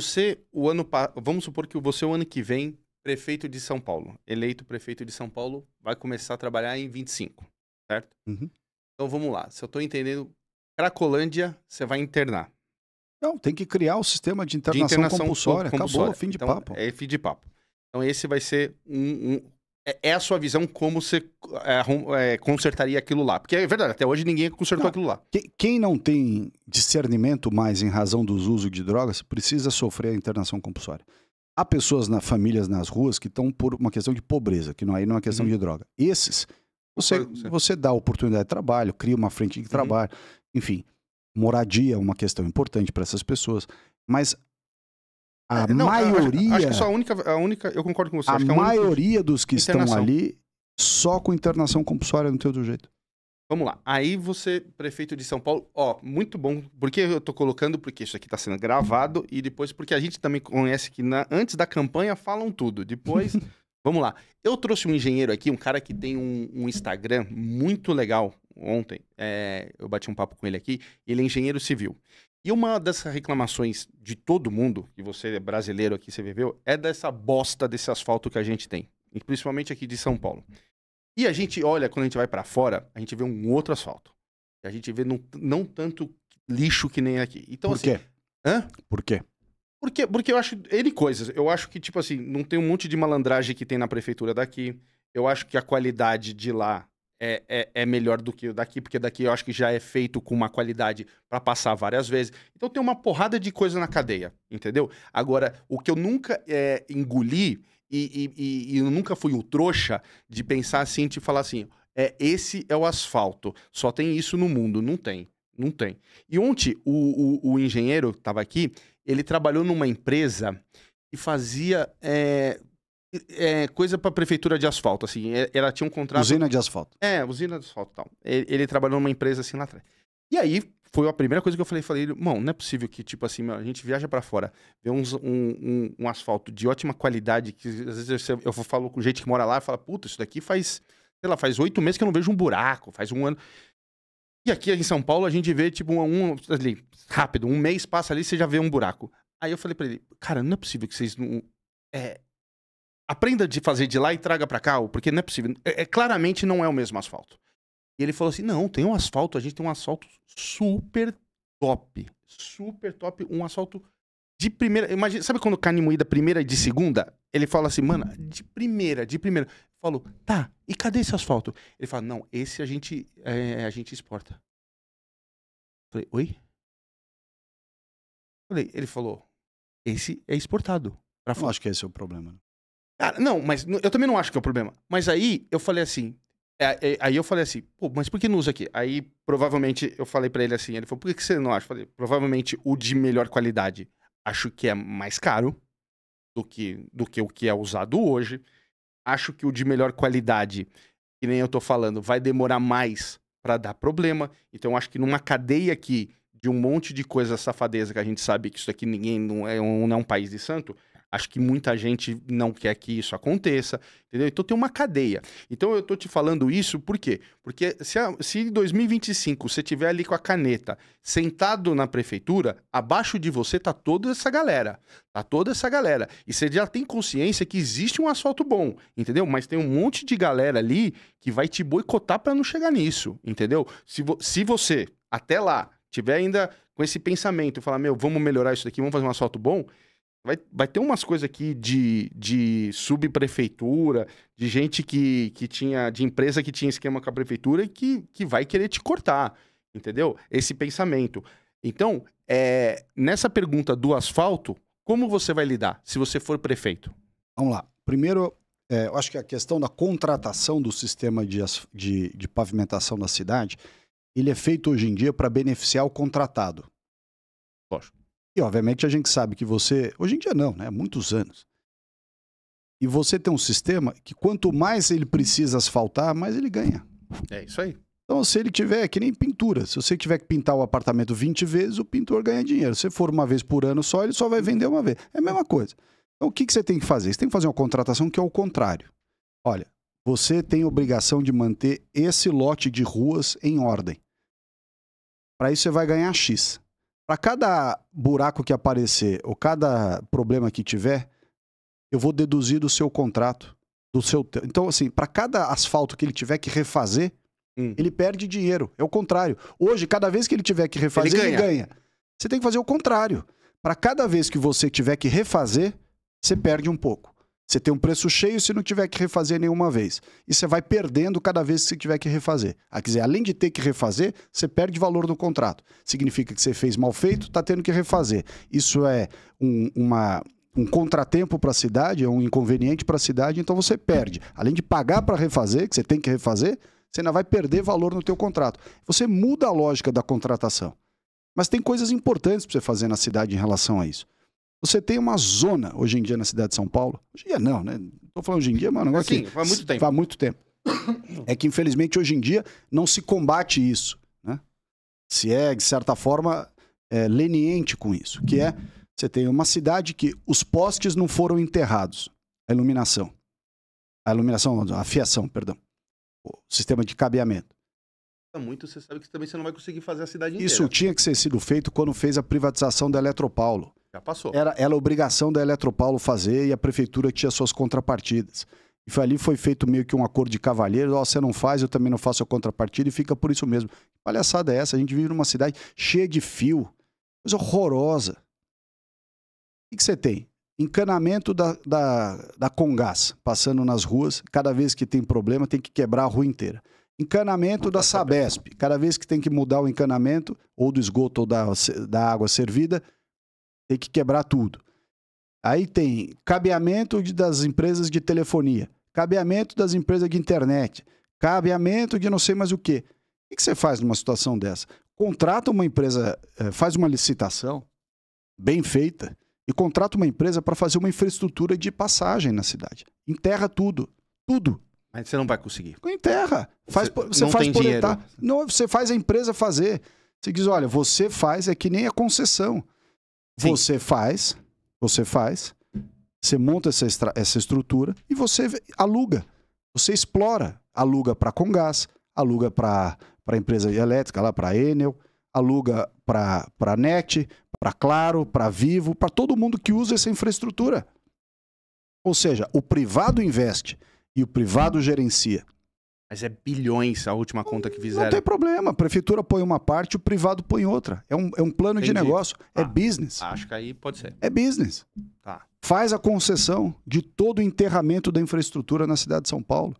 você, o ano. Vamos supor que você, o ano que vem, prefeito de São Paulo, eleito prefeito de São Paulo, vai começar a trabalhar em 25, certo? Uhum. Então vamos lá. Se eu estou entendendo, Cracolândia, você vai internar. Não, tem que criar o sistema de internação, de internação compulsória. compulsória. Acabou, fim de então, papo. É fim de papo. Então esse vai ser um, um... é, é a sua visão como você é, é, consertaria aquilo lá. Porque é verdade, até hoje ninguém consertou não. aquilo lá. Quem não tem discernimento mais em razão dos usos de drogas precisa sofrer a internação compulsória. Há pessoas na famílias nas ruas que estão por uma questão de pobreza, que não, aí é, não é uma questão uhum. de droga. Esses, você, você dá oportunidade de trabalho, cria uma frente de uhum. trabalho, uhum. enfim, moradia é uma questão importante para essas pessoas. Mas a é, não, maioria. Acho, acho, que só a única, a única. Eu concordo com você. A, é a maioria única... dos que estão ali só com internação compulsória não tem outro jeito. Vamos lá. Aí você, prefeito de São Paulo, ó, muito bom. Porque eu tô colocando, porque isso aqui está sendo gravado e depois, porque a gente também conhece que na, antes da campanha falam tudo. Depois, vamos lá. Eu trouxe um engenheiro aqui, um cara que tem um, um Instagram muito legal. Ontem é, eu bati um papo com ele aqui. Ele é engenheiro civil. E uma das reclamações de todo mundo, e você é brasileiro aqui, você viveu, é dessa bosta desse asfalto que a gente tem principalmente aqui de São Paulo. E a gente olha, quando a gente vai para fora, a gente vê um outro asfalto. A gente vê não, não tanto lixo que nem aqui. Então, Por assim, quê? Hã? Por quê? Porque, porque eu acho ele coisas. Eu acho que, tipo assim, não tem um monte de malandragem que tem na prefeitura daqui. Eu acho que a qualidade de lá é, é, é melhor do que daqui, porque daqui eu acho que já é feito com uma qualidade para passar várias vezes. Então tem uma porrada de coisa na cadeia, entendeu? Agora, o que eu nunca é, engoli e, e, e, eu nunca fui o trouxa de pensar assim, de falar assim, é esse é o asfalto, só tem isso no mundo. Não tem, não tem. E ontem o, o, o engenheiro que estava aqui, ele trabalhou numa empresa que fazia é, é, coisa para prefeitura de asfalto, assim, é, ela tinha um contrato... Usina de asfalto. É, usina de asfalto tal. Ele, ele trabalhou numa empresa assim lá atrás. E aí foi a primeira coisa que eu falei, falei, irmão, não é possível que, tipo assim, a gente viaja para fora, vê uns, um, um, um, asfalto de ótima qualidade, que às vezes eu, eu falo com gente que mora lá, fala, puta, isso daqui faz, sei lá, faz oito meses que eu não vejo um buraco, faz um ano. E aqui em São Paulo a gente vê, tipo, um, um ali, rápido, um mês passa ali, você já vê um buraco. Aí eu falei pra ele, cara, não é possível que vocês não... É, aprenda de fazer de lá e traga para cá, porque não é possível. É, é, claramente não é o mesmo asfalto. E ele falou assim: não, tem um asfalto, a gente tem um asfalto super top. Super top, um asfalto de primeira. Imagina, sabe quando carne moída primeira e de segunda? Ele fala assim, mano, de primeira, de primeira. Falou, falo, tá, e cadê esse asfalto? Ele fala, não, esse a gente, é, a gente exporta. falei, oi? falei, ele falou, esse é exportado. Pra... Eu acho que esse é o problema. Né? Cara, não, mas eu também não acho que é o problema. Mas aí eu falei assim, é, é, aí eu falei assim, pô, mas por que não usa aqui? Aí provavelmente eu falei para ele assim, ele falou, por que você não acha? Eu falei, provavelmente o de melhor qualidade acho que é mais caro do que, do que o que é usado hoje. Acho que o de melhor qualidade, que nem eu tô falando, vai demorar mais para dar problema. Então acho que numa cadeia aqui de um monte de coisa safadeza que a gente sabe que isso aqui ninguém não é um, não é um país de santo, Acho que muita gente não quer que isso aconteça, entendeu? Então tem uma cadeia. Então eu tô te falando isso por quê? Porque se, a, se em 2025 você tiver ali com a caneta, sentado na prefeitura, abaixo de você tá toda essa galera, tá toda essa galera. E você já tem consciência que existe um asfalto bom, entendeu? Mas tem um monte de galera ali que vai te boicotar para não chegar nisso, entendeu? Se, vo se você até lá tiver ainda com esse pensamento, e falar, meu, vamos melhorar isso daqui, vamos fazer um asfalto bom, vai, vai ter umas coisas aqui de, de subprefeitura, de gente que, que tinha, de empresa que tinha esquema com a prefeitura e que, que vai querer te cortar, entendeu? Esse pensamento. Então, é, nessa pergunta do asfalto, como você vai lidar se você for prefeito? Vamos lá. Primeiro, é, eu acho que a questão da contratação do sistema de, de, de pavimentação da cidade, ele é feito hoje em dia para beneficiar o contratado. Lógico. E obviamente a gente sabe que você, hoje em dia não, né? Há muitos anos. E você tem um sistema que quanto mais ele precisa asfaltar, mais ele ganha. É isso aí. Então, se ele tiver, que nem pintura. Se você tiver que pintar o apartamento 20 vezes, o pintor ganha dinheiro. Se for uma vez por ano só, ele só vai vender uma vez. É a mesma coisa. Então, o que, que você tem que fazer? Você tem que fazer uma contratação que é o contrário. Olha, você tem obrigação de manter esse lote de ruas em ordem. Para isso, você vai ganhar X. Para cada buraco que aparecer ou cada problema que tiver, eu vou deduzir do seu contrato, do seu. Então, assim, para cada asfalto que ele tiver que refazer, hum. ele perde dinheiro. É o contrário. Hoje, cada vez que ele tiver que refazer, ele ganha. Ele ganha. Você tem que fazer o contrário. Para cada vez que você tiver que refazer, você perde um pouco. Você tem um preço cheio se não tiver que refazer nenhuma vez. E você vai perdendo cada vez que você tiver que refazer. Ah, quer dizer, além de ter que refazer, você perde valor no contrato. Significa que você fez mal feito, está tendo que refazer. Isso é um, uma, um contratempo para a cidade, é um inconveniente para a cidade, então você perde. Além de pagar para refazer, que você tem que refazer, você ainda vai perder valor no teu contrato. Você muda a lógica da contratação. Mas tem coisas importantes para você fazer na cidade em relação a isso. Você tem uma zona hoje em dia na cidade de São Paulo. Hoje em dia não, né? Estou falando hoje em dia, mas é um negócio Sim, que faz muito tempo. Faz muito tempo. É que, infelizmente, hoje em dia não se combate isso. Né? Se é, de certa forma, é, leniente com isso. Que é, você tem uma cidade que os postes não foram enterrados. A iluminação. A iluminação, a fiação, perdão. O sistema de cabeamento. Muito, você sabe que também você não vai conseguir fazer a cidade inteira. Isso tinha que ser sido feito quando fez a privatização da Eletropaulo. Já passou. Era, era obrigação da Eletropaulo fazer e a prefeitura tinha suas contrapartidas. E foi, ali foi feito meio que um acordo de cavalheiros, ó, oh, você não faz, eu também não faço a contrapartida e fica por isso mesmo. Que palhaçada é essa? A gente vive numa cidade cheia de fio, coisa horrorosa. O que, que você tem? Encanamento da, da, da Congás passando nas ruas, cada vez que tem problema tem que quebrar a rua inteira. Encanamento da Sabesp, cada vez que tem que mudar o encanamento, ou do esgoto ou da, da água servida, tem que quebrar tudo. Aí tem cabeamento de, das empresas de telefonia, cabeamento das empresas de internet, cabeamento de não sei mais o quê. O que você faz numa situação dessa? Contrata uma empresa, eh, faz uma licitação bem feita e contrata uma empresa para fazer uma infraestrutura de passagem na cidade. Enterra tudo, tudo. Mas você não vai conseguir. Enterra. Faz, você, você não faz por Não, você faz a empresa fazer. Você diz, olha, você faz, é que nem a concessão. Sim. Você faz, você faz, você monta essa, essa estrutura e você aluga. Você explora, aluga para Congás, aluga para empresa elétrica, lá para Enel, aluga para NET, para Claro, para Vivo, para todo mundo que usa essa infraestrutura. Ou seja, o privado investe e o privado gerencia. Mas é bilhões a última conta que fizeram. Não tem problema. A prefeitura põe uma parte, o privado põe outra. É um, é um plano Entendi. de negócio. É ah, é business. Acho que aí pode ser. É business. Tá. Faz a concessão de todo o enterramento da infraestrutura na cidade de São Paulo.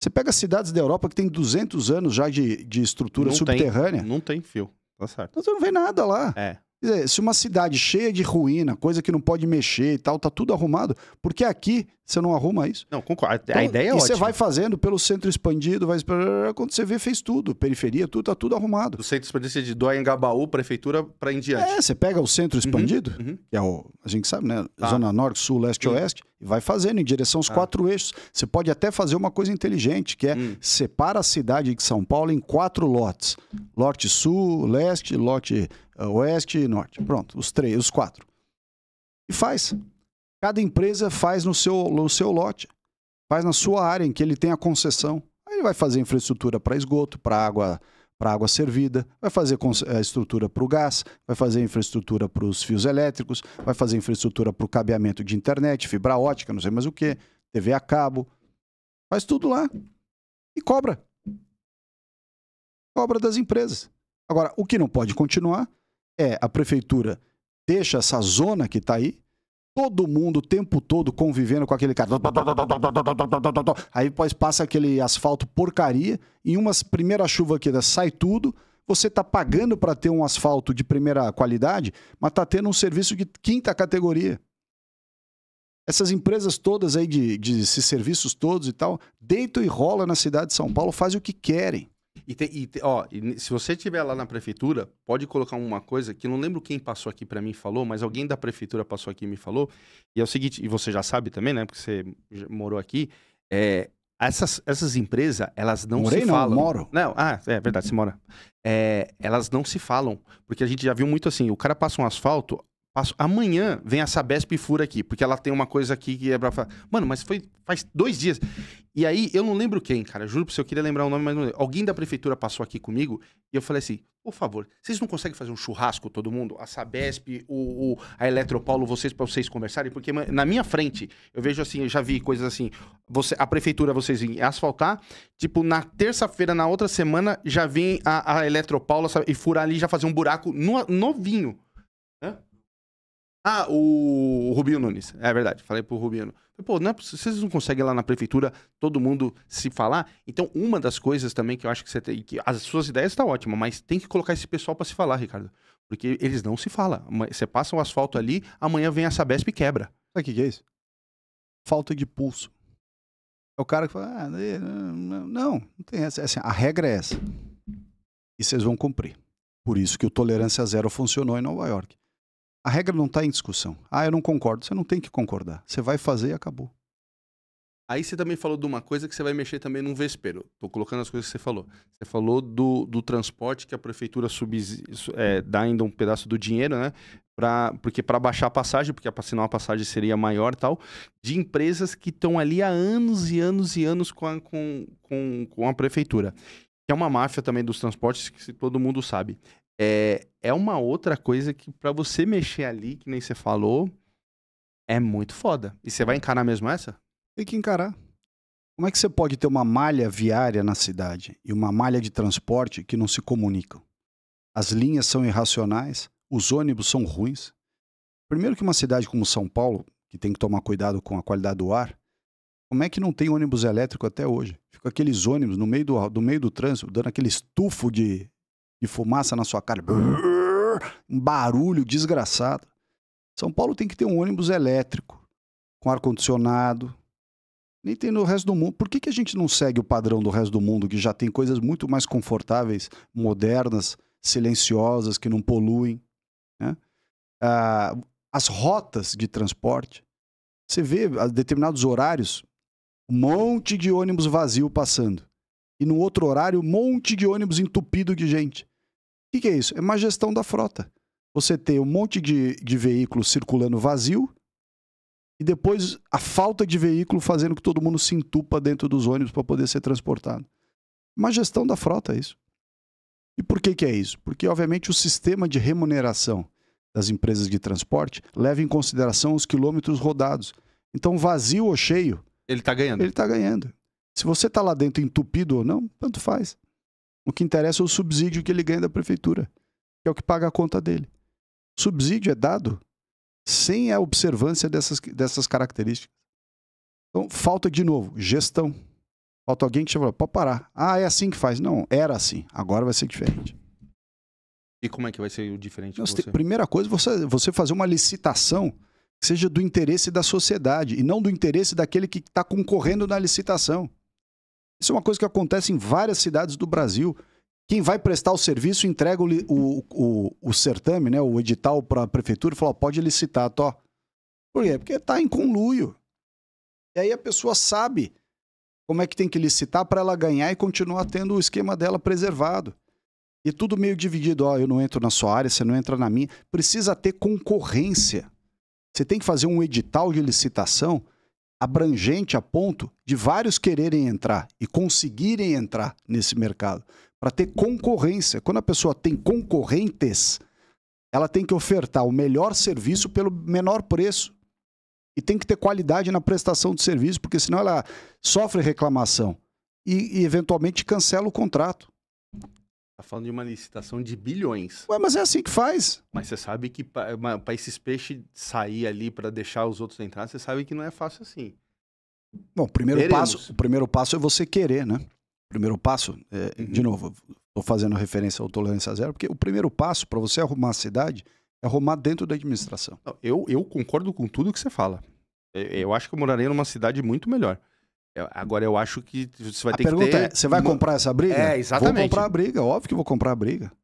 Você pega cidades da Europa que tem 200 anos já de, de estrutura não subterrânea. Tem, não tem fio. Tá certo. Então você não vê nada lá. É. Dizer, se uma cidade cheia de ruína, coisa que não pode mexer e tal, tá tudo arrumado, porque aqui você não arruma isso? Não, concordo. Então, a ideia é e ótima. E você vai fazendo pelo centro expandido, vai quando você vê fez tudo, periferia, tudo tá tudo arrumado. O centro expandido você de Doengabaú, prefeitura para em diante. É, você pega o centro uhum, expandido, uhum, que é o, a gente sabe, né, tá. zona norte, sul, leste, uhum. oeste, e vai fazendo em direção aos tá. quatro eixos. Você pode até fazer uma coisa inteligente, que é hum. separa a cidade de São Paulo em quatro lotes. Lote sul, leste, lote ah, oeste e norte. Pronto, os três, os quatro. E faz. Cada empresa faz no seu, no seu lote, faz na sua área em que ele tem a concessão. Aí ele vai fazer infraestrutura para esgoto, para água, para água servida, vai fazer a eh, estrutura para o gás, vai fazer infraestrutura para os fios elétricos, vai fazer infraestrutura para o cabeamento de internet, fibra ótica, não sei mais o que, TV a cabo. Faz tudo lá. E cobra. Cobra das empresas. Agora, o que não pode continuar é a prefeitura deixa essa zona que está aí, todo mundo o tempo todo convivendo com aquele cara. Aí depois passa aquele asfalto porcaria, em umas primeira chuva aqui sai tudo. Você está pagando para ter um asfalto de primeira qualidade, mas está tendo um serviço de quinta categoria. Essas empresas todas aí de, de esses serviços todos e tal, deitam e rola na cidade de São Paulo, fazem o que querem. E, te, e te, ó, se você estiver lá na prefeitura, pode colocar uma coisa que não lembro quem passou aqui para mim e falou, mas alguém da prefeitura passou aqui e me falou. E é o seguinte, e você já sabe também, né? Porque você morou aqui. É, essas, essas empresas, elas não Morei, se não, falam. Moro. Não, ah, é verdade, você mora. É, elas não se falam. Porque a gente já viu muito assim: o cara passa um asfalto, Passo. Amanhã vem a Sabesp e fura aqui, porque ela tem uma coisa aqui que é pra falar. Mano, mas foi faz dois dias. E aí, eu não lembro quem, cara. Juro pra você, eu queria lembrar o nome, mas não lembro. Alguém da prefeitura passou aqui comigo e eu falei assim: por favor, vocês não conseguem fazer um churrasco todo mundo? A Sabesp, o, o a Eletropaulo, vocês, pra vocês conversarem? Porque na minha frente, eu vejo assim, eu já vi coisas assim. Você, a prefeitura, vocês vêm asfaltar. Tipo, na terça-feira, na outra semana, já vem a, a Eletropaulo e furar ali já fazer um buraco no, novinho ah, o Rubinho Nunes. É verdade, falei pro Rubinho. Pô, não é, vocês não conseguem lá na prefeitura todo mundo se falar? Então, uma das coisas também que eu acho que você tem. Que as suas ideias estão tá ótimas, mas tem que colocar esse pessoal para se falar, Ricardo. Porque eles não se falam. Você passa o um asfalto ali, amanhã vem a Sabesp e quebra. Sabe o que, que é isso? Falta de pulso. É o cara que fala, ah, né, né, né, não, não tem essa. É assim, a regra é essa. E vocês vão cumprir. Por isso que o Tolerância Zero funcionou em Nova York. A regra não está em discussão. Ah, eu não concordo. Você não tem que concordar. Você vai fazer e acabou. Aí você também falou de uma coisa que você vai mexer também num vespeiro. Estou colocando as coisas que você falou. Você falou do, do transporte que a prefeitura subs... é, dá ainda um pedaço do dinheiro, né? Pra, porque para baixar a passagem, porque assinar uma passagem seria maior tal, de empresas que estão ali há anos e anos e anos com a, com, com, com a prefeitura. Que é uma máfia também dos transportes que todo mundo sabe é, é uma outra coisa que para você mexer ali, que nem você falou, é muito foda. E você vai encarar mesmo essa? Tem que encarar. Como é que você pode ter uma malha viária na cidade e uma malha de transporte que não se comunicam? As linhas são irracionais, os ônibus são ruins. Primeiro que uma cidade como São Paulo, que tem que tomar cuidado com a qualidade do ar, como é que não tem ônibus elétrico até hoje? Fica aqueles ônibus no meio do, do meio do trânsito, dando aquele estufo de de fumaça na sua cara, um barulho desgraçado. São Paulo tem que ter um ônibus elétrico, com ar-condicionado. Nem tem no resto do mundo. Por que, que a gente não segue o padrão do resto do mundo, que já tem coisas muito mais confortáveis, modernas, silenciosas, que não poluem? Né? Ah, as rotas de transporte. Você vê a ah, determinados horários um monte de ônibus vazio passando. E no outro horário, um monte de ônibus entupido de gente. O que, que, é isso? É uma gestão da frota. Você tem um monte de, de veículo circulando vazio e depois a falta de veículo fazendo que todo mundo se entupa dentro dos ônibus para poder ser transportado. Uma gestão da frota, é isso. E por que, que é isso? Porque, obviamente, o sistema de remuneração das empresas de transporte leva em consideração os quilômetros rodados. Então, vazio ou cheio. Ele está ganhando. Ele está ganhando. Se você está lá dentro entupido ou não, tanto faz. O que interessa é o subsídio que ele ganha da prefeitura, que é o que paga a conta dele. O subsídio é dado sem a observância dessas, dessas características. Então, falta de novo, gestão. Falta alguém que chama, pode parar. Ah, é assim que faz. Não, era assim, agora vai ser diferente. E como é que vai ser o diferente? Não, primeira coisa, você, você fazer uma licitação que seja do interesse da sociedade e não do interesse daquele que está concorrendo na licitação. Isso é uma coisa que acontece em várias cidades do Brasil. Quem vai prestar o serviço entrega o, o, o, o certame, né, o edital para a prefeitura e fala: pode licitar, tó. Tá, Por quê? Porque está em conluio. E aí a pessoa sabe como é que tem que licitar para ela ganhar e continuar tendo o esquema dela preservado. E tudo meio dividido, ó, eu não entro na sua área, você não entra na minha. Precisa ter concorrência. Você tem que fazer um edital de licitação abrangente a ponto de vários quererem entrar e conseguirem entrar nesse mercado, para ter concorrência. Quando a pessoa tem concorrentes, ela tem que ofertar o melhor serviço pelo menor preço. E tem que ter qualidade na prestação de serviço, porque senão ela sofre reclamação e, e eventualmente cancela o contrato. Tá falando de uma licitação de bilhões. Ué, mas é assim que faz. Mas você sabe que para esses peixes sair ali para deixar os outros entrar, você sabe que não é fácil assim. Bom, o primeiro passo, o primeiro passo é você querer, né? O primeiro passo, é, uhum. de novo, estou fazendo referência ao tolerância zero, porque o primeiro passo para você arrumar a cidade é arrumar dentro da administração. Eu, eu concordo com tudo que você fala. Eu acho que eu moraria numa cidade muito melhor agora eu acho que você vai a ter que ter... É, você vai comprar essa briga? É, exatamente. Vou comprar a briga, óbvio que vou comprar a briga.